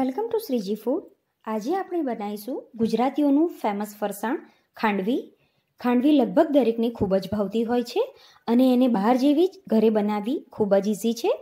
welcome to Shriji food આજે આપણે બનાવીશું ગુજરાતીઓનું ફેમસ ફરસાણ ખાંડવી ખાંડવી લગભગ દરેકને ખૂબ જ ભાવતી હોય છે અને એને બહાર જેવી જ ઘરે બનાવવી ખૂબ જ ઇઝી છે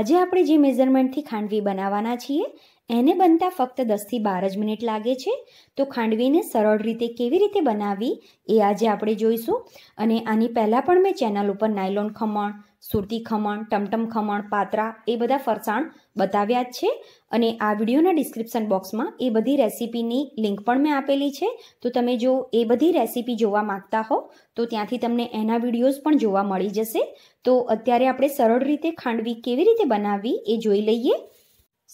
આજે આપણે જે મેઝરમેન્ટથી ખાંડવી બનાવવાના છીએ એને બનતા ફક્ત દસથી બાર જ મિનિટ લાગે છે તો ખાંડવીને સરળ રીતે કેવી રીતે બનાવવી એ આજે આપણે જોઈશું અને આની પહેલાં પણ મેં ચેનલ ઉપર નાયલોન ખમણ સુરતી ખમણ ટમટમ ખમણ પાત્રા એ બધા ફરસાણ બતાવ્યા જ છે અને આ વિડીયોના ડિસ્ક્રિપ્શન બોક્સમાં એ બધી રેસીપીની લિંક પણ મેં આપેલી છે તો તમે જો એ બધી રેસીપી જોવા માંગતા હો તો ત્યાંથી તમને એના વિડીયોઝ પણ જોવા મળી જશે તો અત્યારે આપણે સરળ રીતે ખાંડવી કેવી રીતે બનાવવી એ જોઈ લઈએ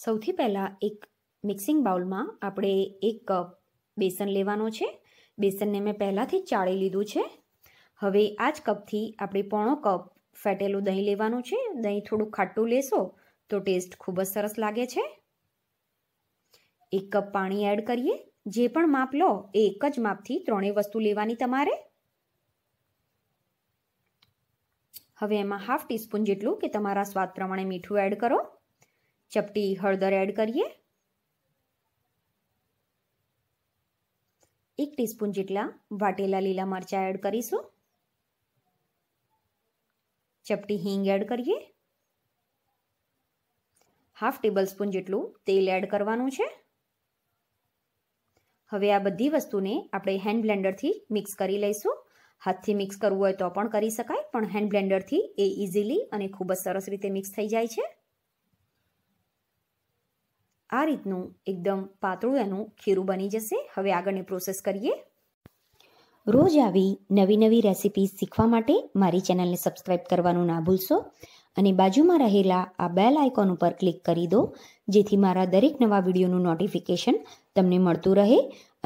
સૌથી પહેલાં એક મિક્સિંગ બાઉલમાં આપણે એક કપ બેસન લેવાનો છે બેસનને મેં પહેલાંથી જ ચાળી લીધું છે હવે આ જ કપથી આપણે પોણો કપ ફેટેલું દહીં લેવાનું છે દહીં થોડું ખાટું લેશો તો ટેસ્ટ ખૂબ જ સરસ લાગે છે એક કપ પાણી એડ કરીએ જે પણ માપ લો એ એક જ માપથી ત્રણેય વસ્તુ લેવાની તમારે હવે એમાં હાફ ટીસ્પૂન જેટલું કે તમારા સ્વાદ પ્રમાણે મીઠું એડ કરો ચપટી હળદર એડ કરીએ એક ટીસ્પૂન જેટલા વાટેલા લીલા મરચાં એડ કરીશું ચપટી હિંગ એડ કરીએ હાફ ટેબલસ્પૂન જેટલું તેલ એડ કરવાનું છે હવે આ બધી વસ્તુને આપણે હેન્ડ બ્લેન્ડરથી મિક્સ કરી લઈશું હાથથી મિક્સ કરવું હોય તો પણ કરી શકાય પણ હેન્ડ બ્લેન્ડરથી એ ઇઝીલી અને ખૂબ જ સરસ રીતે મિક્સ થઈ જાય છે આ રીતનું એકદમ પાતળું એનું ખીરું બની જશે હવે આગળની પ્રોસેસ કરીએ રોજ આવી નવી નવી રેસિપીઝ શીખવા માટે મારી ચેનલને સબસ્ક્રાઇબ કરવાનું ના ભૂલશો અને બાજુમાં રહેલા આ બેલ આઇકોન ઉપર ક્લિક કરી દો જેથી મારા દરેક નવા વિડીયોનું નોટિફિકેશન તમને મળતું રહે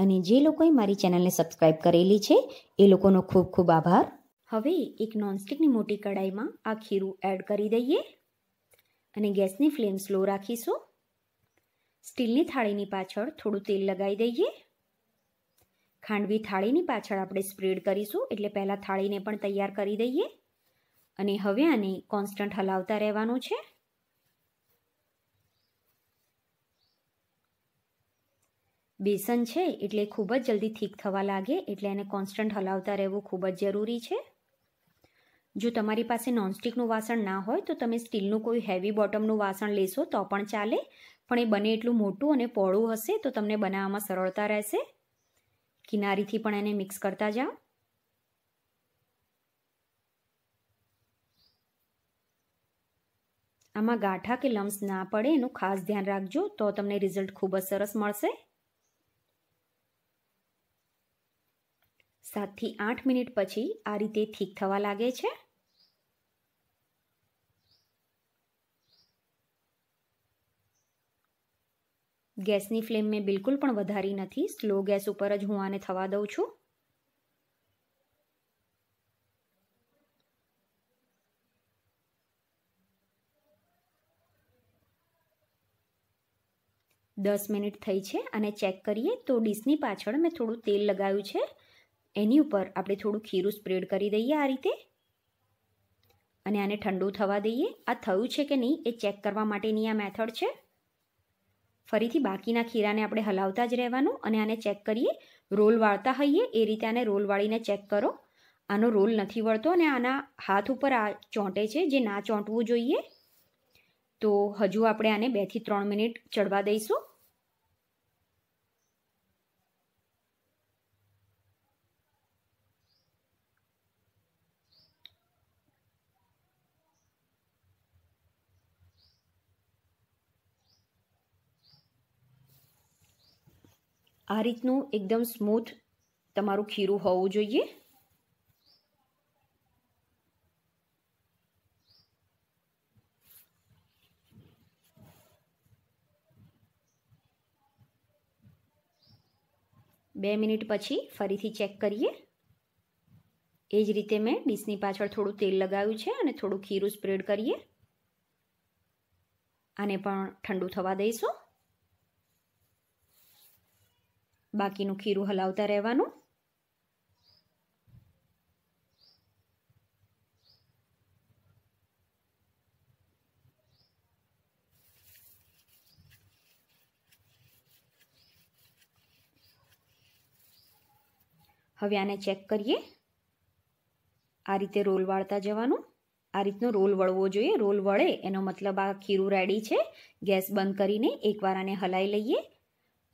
અને જે લોકોએ મારી ચેનલને સબસ્ક્રાઇબ કરેલી છે એ લોકોનો ખૂબ ખૂબ આભાર હવે એક નોનસ્ટિકની મોટી કઢાઈમાં આ ખીરું એડ કરી દઈએ અને ગેસની ફ્લેમ સ્લો રાખીશું સ્ટીલની થાળીની પાછળ થોડું તેલ લગાવી દઈએ ખાંડવી થાળીની પાછળ આપણે સ્પ્રેડ કરીશું એટલે પહેલાં થાળીને પણ તૈયાર કરી દઈએ અને હવે આને કોન્સ્ટન્ટ હલાવતા રહેવાનું છે બેસન છે એટલે ખૂબ જ જલ્દી થીક થવા લાગે એટલે એને કોન્સ્ટન્ટ હલાવતા રહેવું ખૂબ જ જરૂરી છે જો તમારી પાસે નોનસ્ટિકનું વાસણ ના હોય તો તમે સ્ટીલનું કોઈ હેવી બોટમનું વાસણ લેશો તો પણ ચાલે પણ એ બને એટલું મોટું અને પહોળું હશે તો તમને બનાવવામાં સરળતા રહેશે કિનારીથી પણ એને મિક્સ કરતા જાઓ આમાં ગાંઠા કે લમ્સ ના પડે એનું ખાસ ધ્યાન રાખજો તો તમને રિઝલ્ટ ખૂબ જ સરસ મળશે સાતથી આઠ મિનિટ પછી આ રીતે ઠીક થવા લાગે છે ગેસની ફ્લેમ મેં બિલકુલ પણ વધારી નથી સ્લો ગેસ ઉપર જ હું આને થવા દઉં છું દસ મિનિટ થઈ છે અને ચેક કરીએ તો ડીશની પાછળ મેં થોડું તેલ લગાવ્યું છે એની ઉપર આપણે થોડું ખીરું સ્પ્રેડ કરી દઈએ આ રીતે અને આને ઠંડુ થવા દઈએ આ થયું છે કે નહીં એ ચેક કરવા માટેની આ મેથડ છે ફરીથી બાકીના ખીરાને આપણે હલાવતા જ રહેવાનું અને આને ચેક કરીએ રોલ વાળતા હઈએ એ રીતે આને રોલ વાળીને ચેક કરો આનો રોલ નથી વળતો અને આના હાથ ઉપર આ ચોંટે છે જે ના ચોંટવું જોઈએ તો હજુ આપણે આને બેથી ત્રણ મિનિટ ચડવા દઈશું આ રીતનું એકદમ સ્મૂથ તમારું ખીરું હોવું જોઈએ બે મિનિટ પછી ફરીથી ચેક કરીએ એ જ રીતે મેં ડીશની પાછળ થોડું તેલ લગાવ્યું છે અને થોડું ખીરું સ્પ્રેડ કરીએ આને પણ ઠંડુ થવા દઈશું બાકીનું ખીરું હલાવતા રહેવાનું હવે આને ચેક કરીએ આ રીતે રોલ વાળતા જવાનું આ રીતનો રોલ વળવો જોઈએ રોલ વળે એનો મતલબ આ ખીરું રેડી છે ગેસ બંધ કરીને એકવાર આને હલાવી લઈએ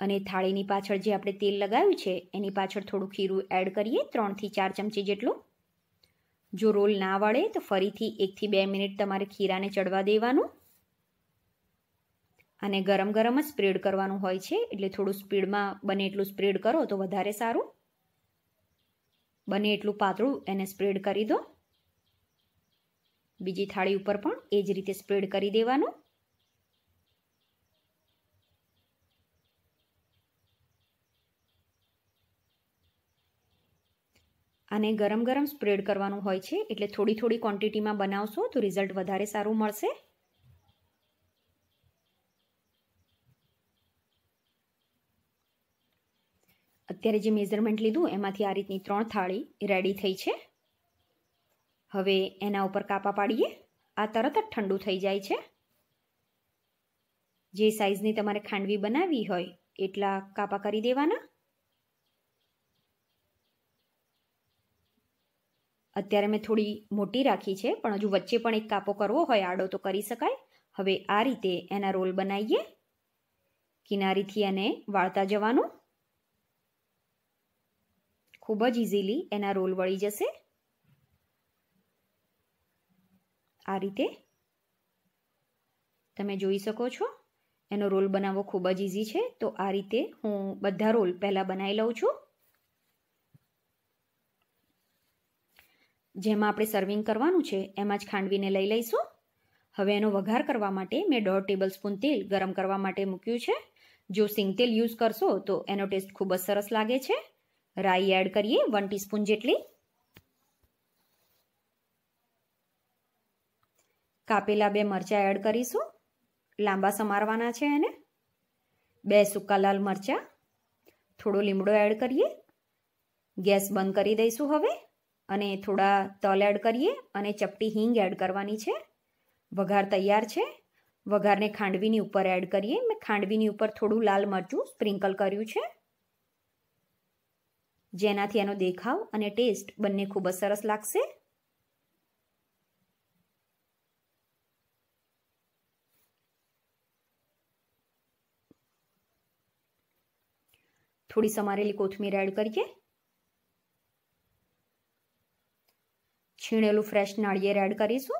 અને થાળીની પાછળ જે આપણે તેલ લગાવ્યું છે એની પાછળ થોડું ખીરું એડ કરીએ ત્રણથી ચાર ચમચી જેટલું જો રોલ ના વળે તો ફરીથી એકથી બે મિનિટ તમારે ખીરાને ચડવા દેવાનું અને ગરમ ગરમ જ સ્પ્રેડ કરવાનું હોય છે એટલે થોડું સ્પીડમાં બને એટલું સ્પ્રેડ કરો તો વધારે સારું બને એટલું પાતળું એને સ્પ્રેડ કરી દો બીજી થાળી ઉપર પણ એ જ રીતે સ્પ્રેડ કરી દેવાનું આને ગરમ ગરમ સ્પ્રેડ કરવાનું હોય છે એટલે થોડી થોડી ક્વોન્ટિટીમાં બનાવશો તો રિઝલ્ટ વધારે સારું મળશે અત્યારે જે મેઝરમેન્ટ લીધું એમાંથી આ રીતની ત્રણ થાળી રેડી થઈ છે હવે એના ઉપર કાપા પાડીએ આ તરત જ ઠંડુ થઈ જાય છે જે સાઈઝની તમારે ખાંડવી બનાવી હોય એટલા કાપા કરી દેવાના અત્યારે મેં થોડી મોટી રાખી છે પણ હજુ વચ્ચે પણ એક કાપો કરવો હોય આડો તો કરી શકાય હવે આ રીતે એના રોલ બનાવીએ કિનારીથી એને વાળતા જવાનું ખૂબ જ ઇઝીલી એના રોલ વળી જશે આ રીતે તમે જોઈ શકો છો એનો રોલ બનાવવો ખૂબ જ ઇઝી છે તો આ રીતે હું બધા રોલ પહેલાં બનાવી લઉં છું જેમાં આપણે સર્વિંગ કરવાનું છે એમાં જ ખાંડવીને લઈ લઈશું હવે એનો વઘાર કરવા માટે મેં દોઢ ટેબલ સ્પૂન તેલ ગરમ કરવા માટે મૂક્યું છે જો સિંગ તેલ યુઝ કરશો તો એનો ટેસ્ટ ખૂબ જ સરસ લાગે છે રાઈ એડ કરીએ વન ટીસ્પૂન જેટલી કાપેલા બે મરચાં એડ કરીશું લાંબા સમારવાના છે એને બે સૂકા લાલ મરચાં થોડો લીમડો એડ કરીએ ગેસ બંધ કરી દઈશું હવે અને થોડા તલ એડ કરીએ અને ચપટી હિંગ એડ કરવાની છે વઘાર તૈયાર છે વઘારને ખાંડવીની ઉપર એડ કરીએ મેં ખાંડવીની ઉપર થોડું લાલ મરચું સ્પ્રિંકલ કર્યું છે જેનાથી એનો દેખાવ અને ટેસ્ટ બંને ખૂબ જ સરસ લાગશે થોડી સમારેલી કોથમીર એડ કરીએ છીણેલું ફ્રેશ નાળિયેર એડ કરીશું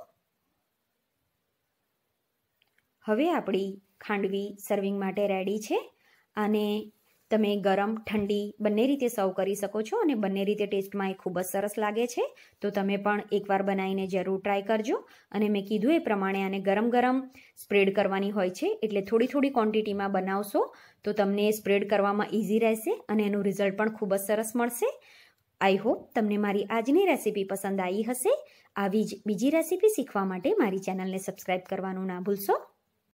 હવે આપણી ખાંડવી સર્વિંગ માટે રેડી છે અને તમે ગરમ ઠંડી બંને રીતે સર્વ કરી શકો છો અને બંને રીતે ટેસ્ટમાં એ ખૂબ જ સરસ લાગે છે તો તમે પણ એકવાર બનાવીને જરૂર ટ્રાય કરજો અને મેં કીધું એ પ્રમાણે આને ગરમ ગરમ સ્પ્રેડ કરવાની હોય છે એટલે થોડી થોડી ક્વોન્ટિટીમાં બનાવશો તો તમને સ્પ્રેડ કરવામાં ઇઝી રહેશે અને એનું રિઝલ્ટ પણ ખૂબ જ સરસ મળશે આઈ હોપ તમને મારી આજની રેસીપી પસંદ આવી હશે આવી જ બીજી રેસીપી શીખવા માટે મારી ચેનલને સબસ્ક્રાઈબ કરવાનું ના ભૂલશો